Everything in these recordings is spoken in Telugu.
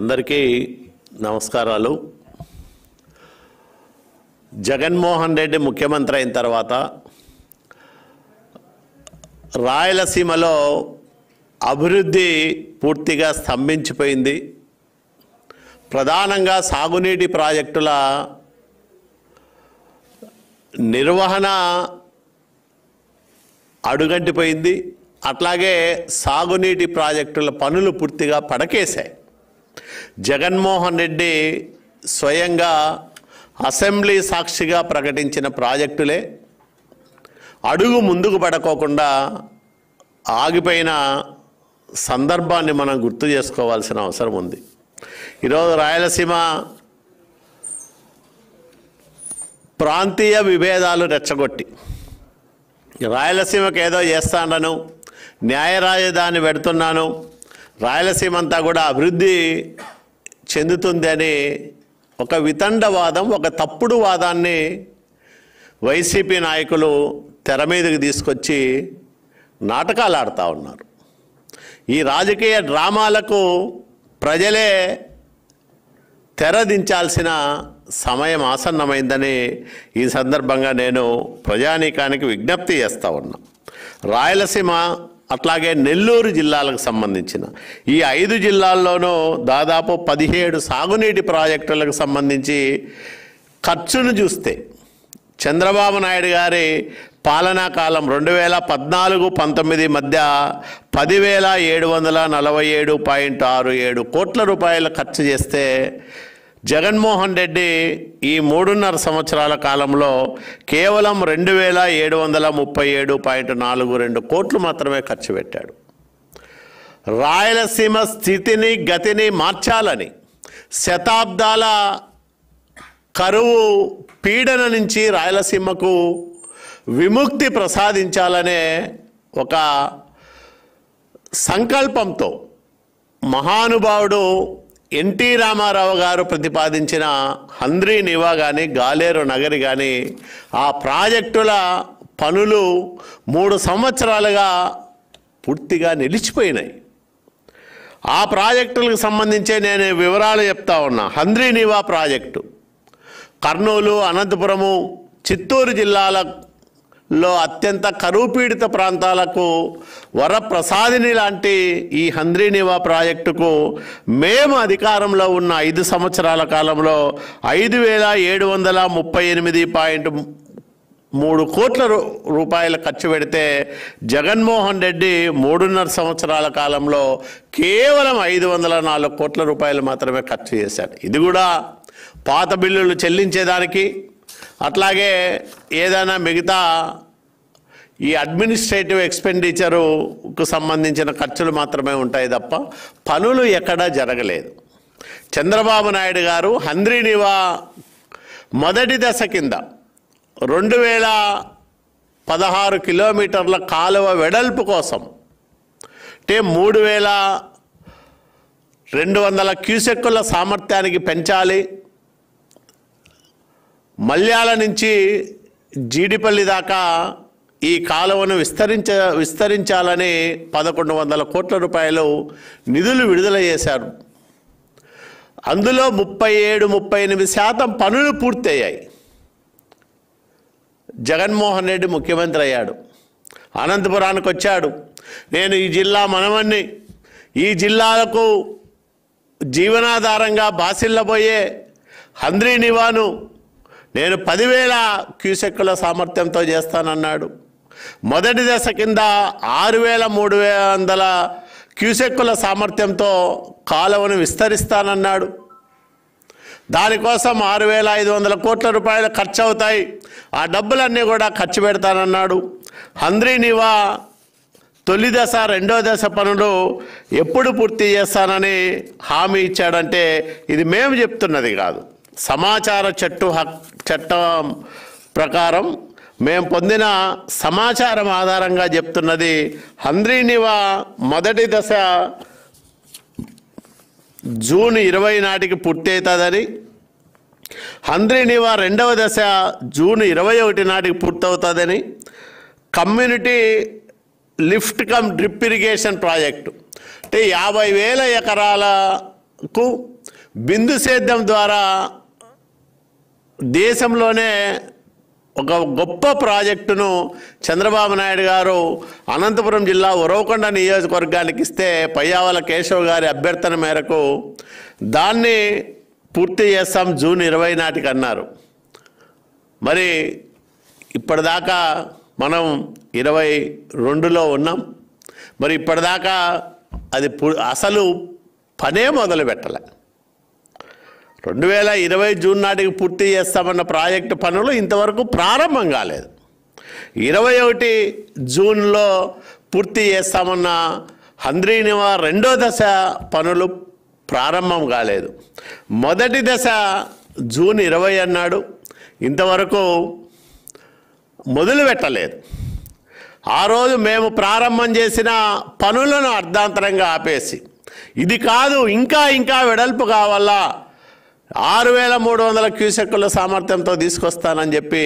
అందరికీ నమస్కారాలు జగన్మోహన్ రెడ్డి ముఖ్యమంత్రి అయిన తర్వాత రాయలసీమలో అభివృద్ధి పూర్తిగా స్తంభించిపోయింది ప్రధానంగా సాగునీటి ప్రాజెక్టుల నిర్వహణ అడుగంటిపోయింది అట్లాగే సాగునీటి ప్రాజెక్టుల పనులు పూర్తిగా పడకేశాయి జగన్మోహన్ రెడ్డి స్వయంగా అసెంబ్లీ సాక్షిగా ప్రకటించిన ప్రాజెక్టులే అడుగు ముందుకు పడకోకుండా ఆగిపోయిన సందర్భాన్ని మనం గుర్తు చేసుకోవాల్సిన అవసరం ఉంది ఈరోజు రాయలసీమ ప్రాంతీయ విభేదాలు రెచ్చగొట్టి రాయలసీమకు ఏదో చేస్తాను న్యాయ రాజధాని పెడుతున్నాను రాయలసీమ అంతా కూడా అభివృద్ధి చెందుతుంది అనే ఒక వితండవాదం ఒక తప్పుడు వాదాన్ని వైసీపీ నాయకులు తెర మీదకి తీసుకొచ్చి నాటకాలు ఆడుతూ ఉన్నారు ఈ రాజకీయ డ్రామాలకు ప్రజలే తెరదించాల్సిన సమయం ఆసన్నమైందని ఈ సందర్భంగా నేను ప్రజానీకానికి విజ్ఞప్తి చేస్తూ ఉన్నా రాయలసీమ అట్లాగే నెల్లూరు జిల్లాలకు సంబంధించిన ఈ ఐదు జిల్లాల్లోనూ దాదాపు పదిహేడు సాగునీటి ప్రాజెక్టులకు సంబంధించి ఖర్చును చూస్తే చంద్రబాబు నాయుడు గారి పాలనా కాలం రెండు వేల పద్నాలుగు పంతొమ్మిది మధ్య పదివేల ఏడు వందల నలభై ఏడు పాయింట్ ఆరు ఏడు కోట్ల రూపాయలు ఖర్చు చేస్తే జగన్మోహన్ రెడ్డి ఈ మూడున్నర సంవత్సరాల కాలంలో కేవలం రెండు వేల ఏడు వందల ముప్పై ఏడు పాయింట్ నాలుగు రెండు కోట్లు మాత్రమే ఖర్చు పెట్టాడు రాయలసీమ స్థితిని గతిని మార్చాలని శతాబ్దాల కరువు పీడన నుంచి రాయలసీమకు విముక్తి ప్రసాదించాలనే ఒక సంకల్పంతో మహానుభావుడు ఎన్టీ రామారావు గారు ప్రతిపాదించిన హంద్రీ నివా కానీ గాలేరు నగరి కానీ ఆ ప్రాజెక్టుల పనులు మూడు సంవత్సరాలుగా పూర్తిగా నిలిచిపోయినాయి ఆ ప్రాజెక్టులకు సంబంధించి నేను వివరాలు చెప్తా ఉన్నా హంద్రీ నివా ప్రాజెక్టు కర్నూలు అనంతపురము చిత్తూరు జిల్లాల లో అత్యంత కరువు పీడిత ప్రాంతాలకు వరప్రసాదిని లాంటి ఈ హంద్రీనివా ప్రాజెక్టుకు మేము అధికారంలో ఉన్న ఐదు సంవత్సరాల కాలంలో ఐదు వేల ఏడు వందల ముప్పై ఎనిమిది పాయింట్ మూడు కోట్ల రూపాయలు ఖర్చు పెడితే జగన్మోహన్ రెడ్డి మూడున్నర సంవత్సరాల కాలంలో కేవలం ఐదు వందల నాలుగు కోట్ల రూపాయలు మాత్రమే ఖర్చు చేశారు ఇది కూడా పాత బిల్లులు చెల్లించేదానికి అట్లాగే ఏదైనా మిగతా ఈ అడ్మినిస్ట్రేటివ్ ఎక్స్పెండిచరుకు సంబంధించిన ఖర్చులు మాత్రమే ఉంటాయి తప్ప పనులు ఎక్కడా జరగలేదు చంద్రబాబు నాయుడు గారు హంద్రీనివా మొదటి దశ కింద రెండు వేల పదహారు కిలోమీటర్ల కాలువ వెడల్పు కోసం అంటే మూడు వేల రెండు వందల క్యూసెక్కుల సామర్థ్యానికి పెంచాలి మల్యాల నుంచి జీడిపల్లి దాకా ఈ కాలువను విస్తరించ విస్తరించాలని పదకొండు వందల కోట్ల రూపాయలు నిధులు విడుదల చేశారు అందులో ముప్పై ఏడు ముప్పై ఎనిమిది శాతం పనులు పూర్తయ్యాయి జగన్మోహన్ రెడ్డి ముఖ్యమంత్రి అయ్యాడు అనంతపురానికి వచ్చాడు నేను ఈ జిల్లా మనవన్ని ఈ జిల్లాలకు జీవనాధారంగా బాసిల్లబోయే హంద్రీ నివాను నేను పదివేల క్యూసెక్కుల సామర్థ్యంతో చేస్తానన్నాడు మొదటి దశ కింద ఆరు వేల మూడు వందల క్యూసెక్కుల సామర్థ్యంతో కాలువను విస్తరిస్తానన్నాడు దానికోసం ఆరు వేల ఐదు వందల కోట్ల రూపాయలు ఖర్చు అవుతాయి ఆ డబ్బులన్నీ కూడా ఖర్చు పెడతానన్నాడు హంద్రీ నివా తొలి దశ రెండో దశ పనులు ఎప్పుడు పూర్తి చేస్తానని హామీ ఇచ్చాడంటే ఇది మేము చెప్తున్నది కాదు సమాచార చట్టు హక్ చట్టం ప్రకారం మేము పొందిన సమాచారం ఆధారంగా చెప్తున్నది హంద్రీనివా మొదటి దశ జూన్ ఇరవై నాటికి పూర్తవుతుందని హంద్రీనివా రెండవ దశ జూన్ ఇరవై ఒకటి నాటికి పూర్తవుతుందని community lift cum drip irrigation project అంటే యాభై వేల ఎకరాలకు బిందు సేద్యం ద్వారా దేశంలోనే ఒక గొప్ప ప్రాజెక్టును చంద్రబాబు నాయుడు గారు అనంతపురం జిల్లా ఉరవకొండ నియోజకవర్గానికి ఇస్తే పయ్యావల కేశవ్ గారి అభ్యర్థన మేరకు దాన్ని పూర్తి చేస్తాం జూన్ ఇరవై నాటికి అన్నారు మరి ఇప్పటిదాకా మనం ఇరవై రెండులో ఉన్నాం మరి ఇప్పటిదాకా అది అసలు పనే మొదలు పెట్టలే రెండు వేల ఇరవై జూన్ నాటికి పూర్తి చేస్తామన్న ప్రాజెక్టు పనులు ఇంతవరకు ప్రారంభం కాలేదు ఇరవై ఒకటి జూన్లో పూర్తి చేస్తామన్న హంద్రీనివా రెండో దశ పనులు ప్రారంభం కాలేదు మొదటి దశ జూన్ ఇరవై అన్నాడు ఇంతవరకు మొదలు పెట్టలేదు ఆ రోజు మేము ప్రారంభం చేసిన పనులను అర్ధాంతరంగా ఆపేసి ఇది కాదు ఇంకా ఇంకా వెడల్పు కావాలా ఆరు వేల మూడు వందల క్యూసెక్కుల సామర్థ్యంతో తీసుకొస్తానని చెప్పి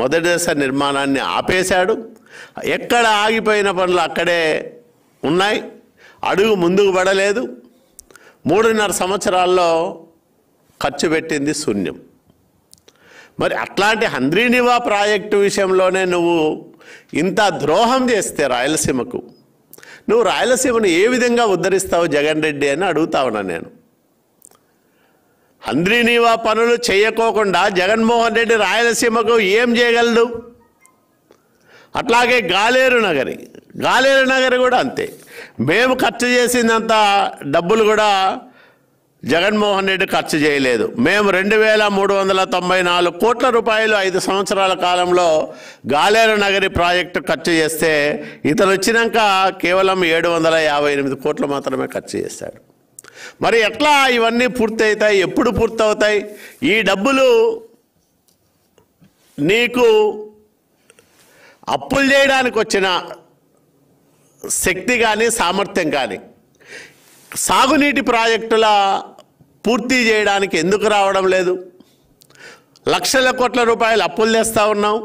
మొదటి దశ నిర్మాణాన్ని ఆపేశాడు ఎక్కడ ఆగిపోయిన పనులు అక్కడే ఉన్నాయి అడుగు ముందుకు పడలేదు మూడున్నర సంవత్సరాల్లో ఖర్చు పెట్టింది శూన్యం మరి అట్లాంటి హంద్రీనివా ప్రాజెక్టు విషయంలోనే నువ్వు ఇంత ద్రోహం చేస్తే రాయలసీమకు నువ్వు రాయలసీమను ఏ విధంగా ఉద్ధరిస్తావు జగన్ రెడ్డి అని అడుగుతా ఉన్నా నేను అంద్రీనీవా పనులు చేయకోకుండా జగన్మోహన్ రెడ్డి రాయలసీమకు ఏం చేయగలడు అట్లాగే గాలేరు నగరి గాలేరు నగరి కూడా అంతే మేము ఖర్చు చేసినంత డబ్బులు కూడా జగన్మోహన్ రెడ్డి ఖర్చు చేయలేదు మేము రెండు వేల మూడు వందల తొంభై నాలుగు కోట్ల రూపాయలు ఐదు సంవత్సరాల కాలంలో గాలేరు నగరి ప్రాజెక్టు ఖర్చు చేస్తే ఇతను వచ్చినాక కేవలం ఏడు వందల యాభై ఎనిమిది కోట్లు మాత్రమే ఖర్చు చేస్తాడు మరి ఎట్లా ఇవన్నీ పూర్తవుతాయి ఎప్పుడు పూర్తవుతాయి ఈ డబ్బులు నీకు అప్పులు చేయడానికి వచ్చిన శక్తి కానీ సామర్థ్యం కానీ సాగునీటి ప్రాజెక్టుల పూర్తి చేయడానికి ఎందుకు రావడం లేదు లక్షల కోట్ల రూపాయలు అప్పులు తెస్తూ ఉన్నాం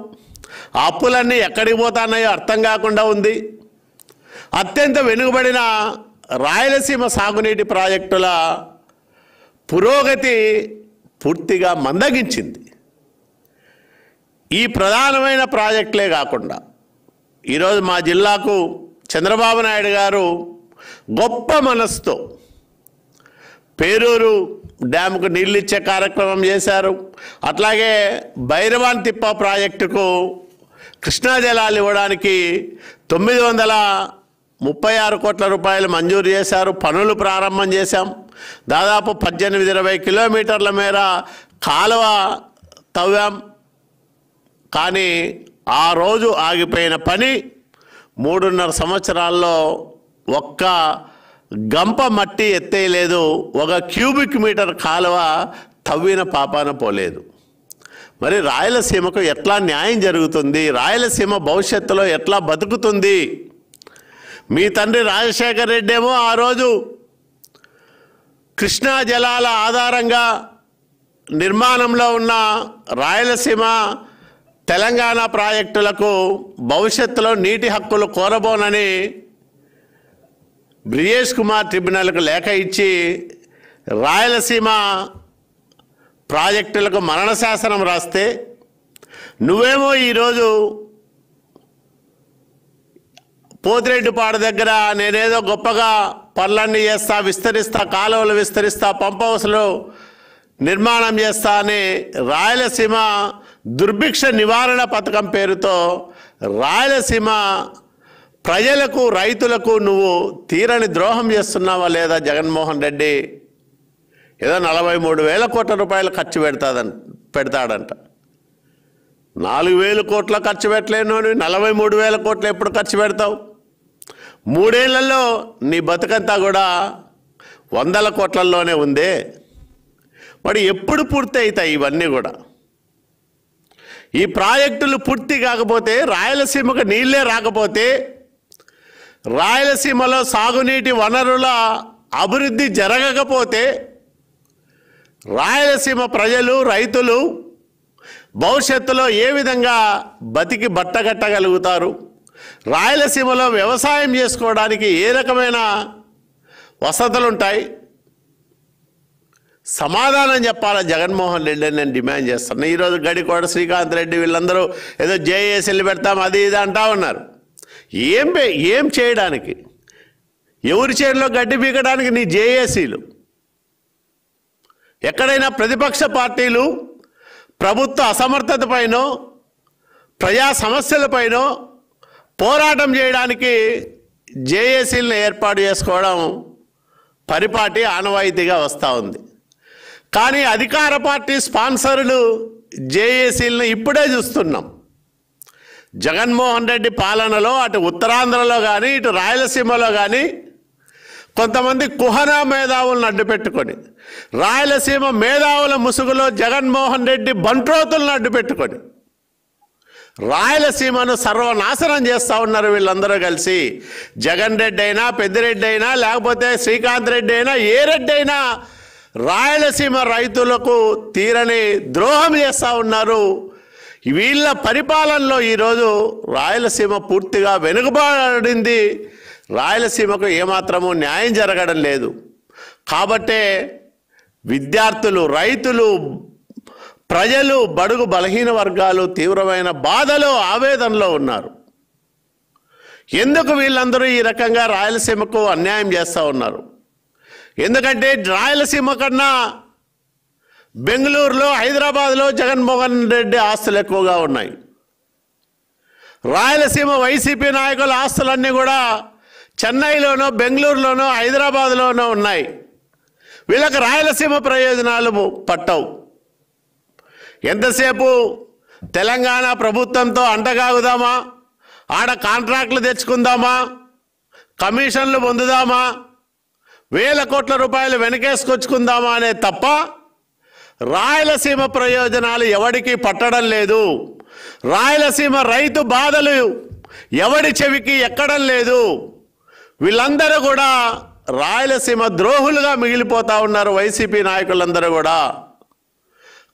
ఆ అప్పులన్నీ ఎక్కడికి పోతాన్నాయో అర్థం కాకుండా ఉంది అత్యంత వెనుకబడిన రాయలసీమ సాగునీటి ప్రాజెక్టుల పురోగతి పూర్తిగా మందగించింది ఈ ప్రధానమైన ప్రాజెక్టులే కాకుండా ఈరోజు మా జిల్లాకు చంద్రబాబు నాయుడు గారు గొప్ప మనస్తో పేరూరు డ్యామ్కు నీళ్ళు ఇచ్చే కార్యక్రమం చేశారు అట్లాగే భైరవాన్ తిప్ప ప్రాజెక్టుకు కృష్ణా జలాలు ఇవ్వడానికి తొమ్మిది వందల ముప్పై ఆరు కోట్ల రూపాయలు మంజూరు చేశారు పనులు ప్రారంభం చేశాం దాదాపు పద్దెనిమిది ఇరవై కిలోమీటర్ల మేర కాలువ తవ్వాం కానీ ఆ రోజు ఆగిపోయిన పని మూడున్నర సంవత్సరాల్లో ఒక్క గంప మట్టి ఎత్తేయలేదు ఒక క్యూబిక్ మీటర్ కాలువ తవ్విన పాపాన పోలేదు మరి రాయలసీమకు ఎట్లా న్యాయం జరుగుతుంది రాయలసీమ భవిష్యత్తులో ఎట్లా బతుకుతుంది మీ తండ్రి రాజశేఖర్ రెడ్డి ఏమో ఆ రోజు కృష్ణా జలాల ఆధారంగా నిర్మాణంలో ఉన్న రాయలసీమ తెలంగాణ ప్రాజెక్టులకు భవిష్యత్తులో నీటి హక్కులు కోరబోనని బ్రియేష్ కుమార్ ట్రిబ్యునల్కు లేఖ ఇచ్చి రాయలసీమ ప్రాజెక్టులకు మరణ శాసనం రాస్తే నువ్వేమో ఈరోజు పోతిరెడ్డిపాడ దగ్గర నేనేదో గొప్పగా పనులన్నీ చేస్తా విస్తరిస్తా కాలువలు విస్తరిస్తా పంప్ హౌస్లు నిర్మాణం చేస్తా అని రాయలసీమ దుర్భిక్ష నివారణ పథకం పేరుతో రాయలసీమ ప్రజలకు రైతులకు నువ్వు తీరని ద్రోహం చేస్తున్నావా లేదా జగన్మోహన్ రెడ్డి ఏదో నలభై మూడు వేల కోట్ల రూపాయలు ఖర్చు పెడతాదంట పెడతాడంట నాలుగు వేలు కోట్ల ఖర్చు పెట్టలేను నలభై మూడు వేల కోట్లు ఎప్పుడు ఖర్చు పెడతావు మూడేళ్లలో నీ బతుకంతా కూడా వందల కోట్లల్లోనే ఉందే మరి ఎప్పుడు పూర్తి అవుతాయి ఇవన్నీ కూడా ఈ ప్రాజెక్టులు పూర్తి కాకపోతే రాయలసీమకు నీళ్ళే రాకపోతే రాయలసీమలో సాగునీటి వనరుల అభివృద్ధి జరగకపోతే రాయలసీమ ప్రజలు రైతులు భవిష్యత్తులో ఏ విధంగా బతికి బట్టగట్టగలుగుతారు రాయలసీమలో వ్యవసాయం చేసుకోవడానికి ఏ రకమైన వసతులు ఉంటాయి సమాధానం చెప్పాలి జగన్మోహన్ రెడ్డి అని నేను డిమాండ్ చేస్తున్నాను ఈరోజు గడికోడ శ్రీకాంత్ రెడ్డి వీళ్ళందరూ ఏదో జేఏసీలు పెడతాం అది ఇది అంటా ఉన్నారు ఏం ఏం చేయడానికి ఎవరి చేతిలో గడ్డి పీకడానికి నీ జేఏసీలు ఎక్కడైనా ప్రతిపక్ష పార్టీలు ప్రభుత్వ అసమర్థతపైనో ప్రజా సమస్యలపైనో పోరాటం చేయడానికి జేఏసీలను ఏర్పాటు చేసుకోవడం పరిపాటి ఆనవాయితీగా వస్తూ ఉంది కానీ అధికార పార్టీ స్పాన్సర్లు జేఏసీలను ఇప్పుడే చూస్తున్నాం జగన్మోహన్ రెడ్డి పాలనలో అటు ఉత్తరాంధ్రలో కానీ ఇటు రాయలసీమలో కానీ కొంతమంది కుహనా మేధావులను అడ్డుపెట్టుకొని రాయలసీమ మేధావుల ముసుగులో జగన్మోహన్ రెడ్డి బంట్రోతులను అడ్డుపెట్టుకొని రాయలసీమను సర్వనాశనం చేస్తూ ఉన్నారు వీళ్ళందరూ కలిసి జగన్ రెడ్డి అయినా పెద్దిరెడ్డి అయినా లేకపోతే శ్రీకాంత్ రెడ్డి అయినా ఏ రెడ్డి అయినా రాయలసీమ రైతులకు తీరని ద్రోహం చేస్తూ ఉన్నారు వీళ్ళ పరిపాలనలో ఈరోజు రాయలసీమ పూర్తిగా వెనుకబడింది రాయలసీమకు ఏమాత్రము న్యాయం జరగడం లేదు కాబట్టే విద్యార్థులు రైతులు ప్రజలు బడుగు బలహీన వర్గాలు తీవ్రమైన బాధలో ఆవేదనలో ఉన్నారు ఎందుకు వీళ్ళందరూ ఈ రకంగా రాయలసీమకు అన్యాయం చేస్తూ ఉన్నారు ఎందుకంటే రాయలసీమ కన్నా బెంగళూరులో హైదరాబాద్లో జగన్మోహన్ రెడ్డి ఆస్తులు ఎక్కువగా ఉన్నాయి రాయలసీమ వైసీపీ నాయకుల ఆస్తులన్నీ కూడా చెన్నైలోనో బెంగళూరులోనో హైదరాబాద్లోనో ఉన్నాయి వీళ్ళకి రాయలసీమ ప్రయోజనాలు పట్టవు ఎంతసేపు తెలంగాణ ప్రభుత్వంతో అంటగాగుదామా ఆడ కాంట్రాక్ట్లు తెచ్చుకుందామా కమిషన్లు పొందుదామా వేల కోట్ల రూపాయలు వెనకేసుకొచ్చుకుందామా అనే తప్ప రాయలసీమ ప్రయోజనాలు ఎవడికి పట్టడం లేదు రాయలసీమ రైతు బాధలు ఎవడి చెవికి ఎక్కడం లేదు వీళ్ళందరూ కూడా రాయలసీమ ద్రోహులుగా మిగిలిపోతా ఉన్నారు వైసీపీ నాయకులందరూ కూడా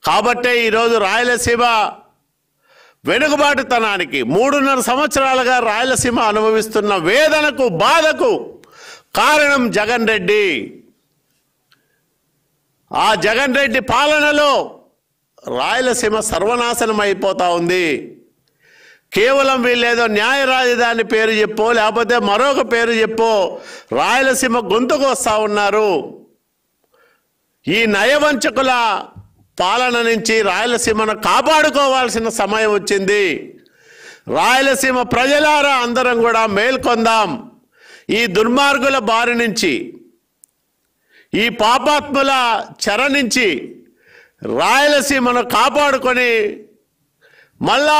కాబట్టే ఈరోజు రాయలసీమ వెనుకబాటుతనానికి మూడున్నర సంవత్సరాలుగా రాయలసీమ అనుభవిస్తున్న వేదనకు బాధకు కారణం జగన్ రెడ్డి ఆ జగన్ రెడ్డి పాలనలో రాయలసీమ సర్వనాశనం అయిపోతూ ఉంది కేవలం వీళ్ళేదో న్యాయ రాజధాని పేరు చెప్పో లేకపోతే మరొక పేరు చెప్పో రాయలసీమ గొంతుకు వస్తూ ఉన్నారు ఈ నయవంచకుల పాలన నుంచి రాయలసీమను కాపాడుకోవాల్సిన సమయం వచ్చింది రాయలసీమ ప్రజలారా అందరం కూడా మేల్కొందాం ఈ దుర్మార్గుల బారి నుంచి ఈ పాపాత్ముల చెర నుంచి రాయలసీమను కాపాడుకొని మళ్ళా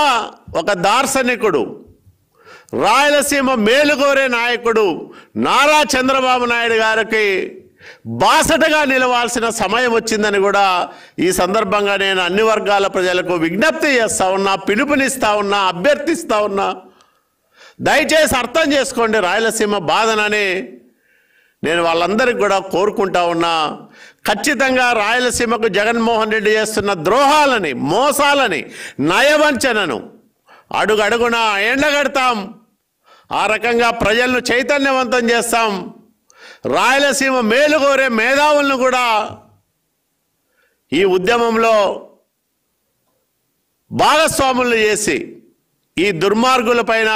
ఒక దార్శనికుడు రాయలసీమ మేలుగోరే నాయకుడు నారా చంద్రబాబు నాయుడు గారికి బాసటగా నిలవాల్సిన సమయం వచ్చిందని కూడా ఈ సందర్భంగా నేను అన్ని వర్గాల ప్రజలకు విజ్ఞప్తి చేస్తా ఉన్నా పిలుపునిస్తా ఉన్నా అభ్యర్థిస్తా ఉన్నా దయచేసి అర్థం చేసుకోండి రాయలసీమ బాధనని నేను వాళ్ళందరికీ కూడా కోరుకుంటా ఉన్నా ఖచ్చితంగా రాయలసీమకు జగన్మోహన్ రెడ్డి చేస్తున్న ద్రోహాలని మోసాలని నయవంచనను అడుగడుగున ఎండగడతాం ఆ రకంగా ప్రజలను చైతన్యవంతం చేస్తాం రాయలసీమ మేలు కోరే మేధావులను కూడా ఈ ఉద్యమంలో భాగస్వాములను చేసి ఈ పైన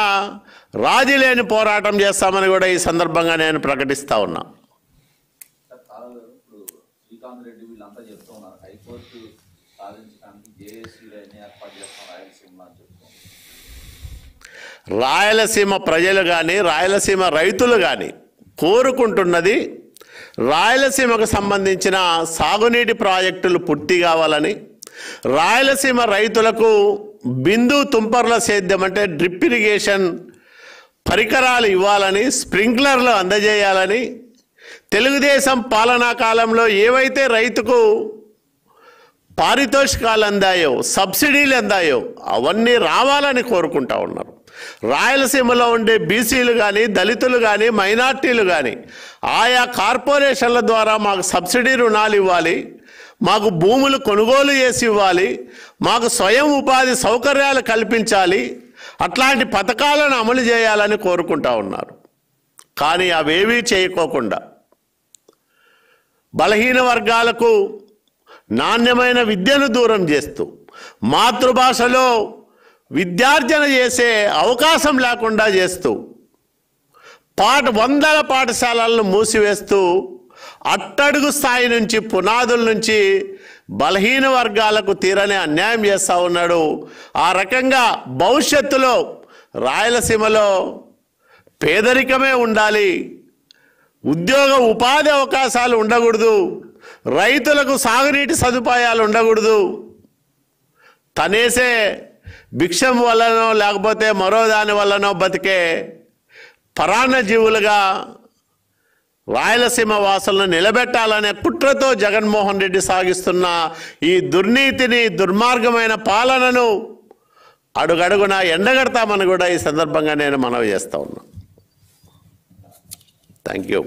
రాజీ పోరాటం చేస్తామని కూడా ఈ సందర్భంగా నేను ప్రకటిస్తా ఉన్నా రాయలసీమ ప్రజలు కానీ రాయలసీమ రైతులు కానీ కోరుకుంటున్నది రాయలసీమకు సంబంధించిన సాగునీటి ప్రాజెక్టులు పుట్టి కావాలని రాయలసీమ రైతులకు బిందు తుంపర్ల సేద్యం అంటే డ్రిప్ ఇరిగేషన్ పరికరాలు ఇవ్వాలని స్ప్రింక్లర్లు అందజేయాలని తెలుగుదేశం పాలనా కాలంలో ఏవైతే రైతుకు పారితోషికాలు అందాయో సబ్సిడీలు అందాయో అవన్నీ రావాలని కోరుకుంటా ఉన్నారు రాయలసీమలో ఉండే బీసీలు కానీ దళితులు కానీ మైనార్టీలు కానీ ఆయా కార్పొరేషన్ల ద్వారా మాకు సబ్సిడీ రుణాలు ఇవ్వాలి మాకు భూములు కొనుగోలు చేసి ఇవ్వాలి మాకు స్వయం ఉపాధి సౌకర్యాలు కల్పించాలి అట్లాంటి పథకాలను అమలు చేయాలని కోరుకుంటా ఉన్నారు కానీ అవేవీ చేయకోకుండా బలహీన వర్గాలకు నాణ్యమైన విద్యను దూరం చేస్తూ మాతృభాషలో విద్యార్జన చేసే అవకాశం లేకుండా చేస్తూ పాఠ వందల పాఠశాలలను మూసివేస్తూ అట్టడుగు స్థాయి నుంచి పునాదుల నుంచి బలహీన వర్గాలకు తీరని అన్యాయం చేస్తూ ఉన్నాడు ఆ రకంగా భవిష్యత్తులో రాయలసీమలో పేదరికమే ఉండాలి ఉద్యోగ ఉపాధి అవకాశాలు ఉండకూడదు రైతులకు సాగునీటి సదుపాయాలు ఉండకూడదు తనేసే భిక్షం వల్లనో లేకపోతే మరో దాని వల్లనో బతికే పరాణ జీవులుగా రాయలసీమ వాసులను నిలబెట్టాలనే కుట్రతో జగన్మోహన్ రెడ్డి సాగిస్తున్న ఈ దుర్నీతిని దుర్మార్గమైన పాలనను అడుగడుగున ఎండగడతామని కూడా ఈ సందర్భంగా నేను మనవి చేస్తా ఉన్నా థ్యాంక్ యూ